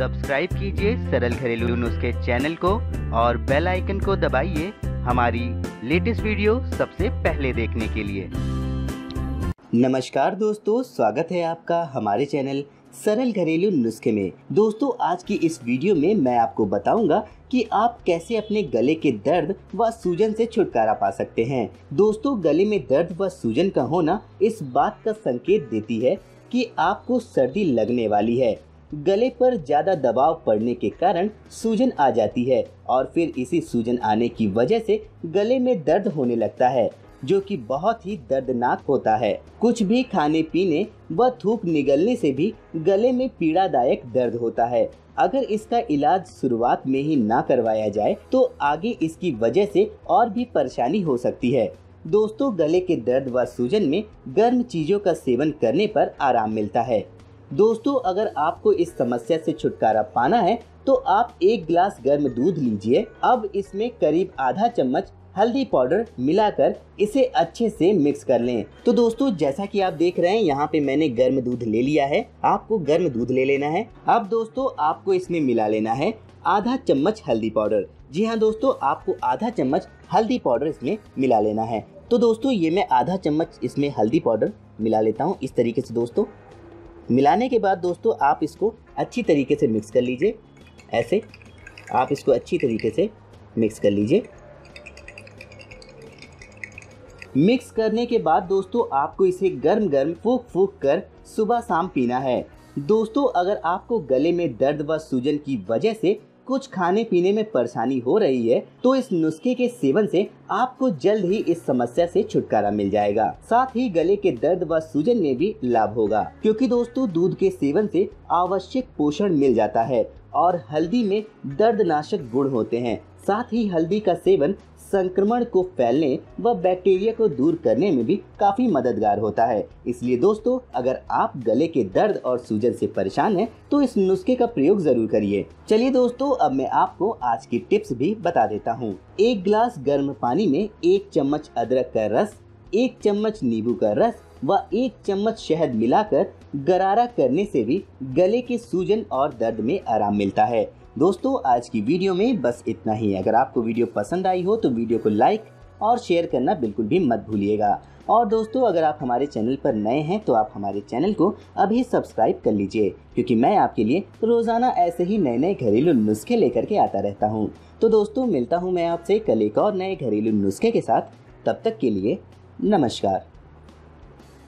subscribe कीजिए सरल घरेलू नुस्खे चैनल को और बेल आइकन को दबाइए हमारी लेटेस्ट वीडियो सबसे पहले देखने के लिए नमस्कार दोस्तों स्वागत है आपका हमारे चैनल सरल घरेलू नुस्खे में दोस्तों आज की इस वीडियो में मैं आपको बताऊंगा कि आप कैसे अपने गले के दर्द व सूजन से छुटकारा पा सकते हैं दोस्तों गले में दर्द व सूजन का होना इस बात का संकेत देती है कि आपको सर्दी लगने वाली है गले पर ज़्यादा दबाव पड़ने के कारण सूजन आ जाती है और फिर इसी सूजन आने की वजह से गले में दर्द होने लगता है जो कि बहुत ही दर्दनाक होता है कुछ भी खाने पीने व थूक निगलने से भी गले में पीड़ादायक दर्द होता है अगर इसका इलाज शुरुआत में ही ना करवाया जाए तो आगे इसकी वजह से और भी परेशानी हो सकती है दोस्तों गले के दर्द व सूजन में गर्म चीज़ों का सेवन करने पर आराम मिलता है दोस्तों अगर आपको इस समस्या से छुटकारा पाना है तो आप एक गिलास गर्म दूध लीजिए अब इसमें करीब आधा चम्मच हल्दी पाउडर मिलाकर इसे अच्छे से मिक्स कर लें तो दोस्तों जैसा कि आप देख रहे हैं यहाँ पे मैंने गर्म दूध ले लिया है आपको गर्म दूध ले लेना है अब दोस्तों आपको इसमें मिला लेना है आधा चम्मच हल्दी पाउडर जी हाँ दोस्तों आपको आधा चम्मच हल्दी पाउडर इसमें मिला लेना है तो दोस्तों ये मैं आधा चम्मच इसमें हल्दी पाउडर मिला लेता हूँ इस तरीके से दोस्तों मिलाने के बाद दोस्तों आप इसको अच्छी तरीके से मिक्स कर लीजिए ऐसे आप इसको अच्छी तरीके से मिक्स कर लीजिए मिक्स करने के बाद दोस्तों आपको इसे गर्म गर्म फूक फूक कर सुबह शाम पीना है दोस्तों अगर आपको गले में दर्द व सूजन की वजह से कुछ खाने पीने में परेशानी हो रही है तो इस नुस्खे के सेवन से आपको जल्द ही इस समस्या से छुटकारा मिल जाएगा साथ ही गले के दर्द व सूजन में भी लाभ होगा क्योंकि दोस्तों दूध के सेवन से आवश्यक पोषण मिल जाता है और हल्दी में दर्द नाशक गुण होते हैं साथ ही हल्दी का सेवन संक्रमण को फैलने व बैक्टीरिया को दूर करने में भी काफ़ी मददगार होता है इसलिए दोस्तों अगर आप गले के दर्द और सूजन से परेशान हैं तो इस नुस्खे का प्रयोग ज़रूर करिए चलिए दोस्तों अब मैं आपको आज की टिप्स भी बता देता हूँ एक गिलास गर्म पानी में एक चम्मच अदरक का रस एक चम्मच नींबू का रस व एक चम्मच शहद मिलाकर गरारा करने से भी गले के सूजन और दर्द में आराम मिलता है दोस्तों आज की वीडियो में बस इतना ही अगर आपको वीडियो पसंद आई हो तो वीडियो को लाइक और शेयर करना बिल्कुल भी मत भूलिएगा और दोस्तों अगर आप हमारे चैनल पर नए हैं तो आप हमारे चैनल को अभी सब्सक्राइब कर लीजिए क्योंकि मैं आपके लिए रोज़ाना ऐसे ही नए नए घरेलू नुस्खे लेकर के आता रहता हूँ तो दोस्तों मिलता हूँ मैं आपसे कल एक और नए घरेलू नुस्खे के साथ तब तक के लिए नमस्कार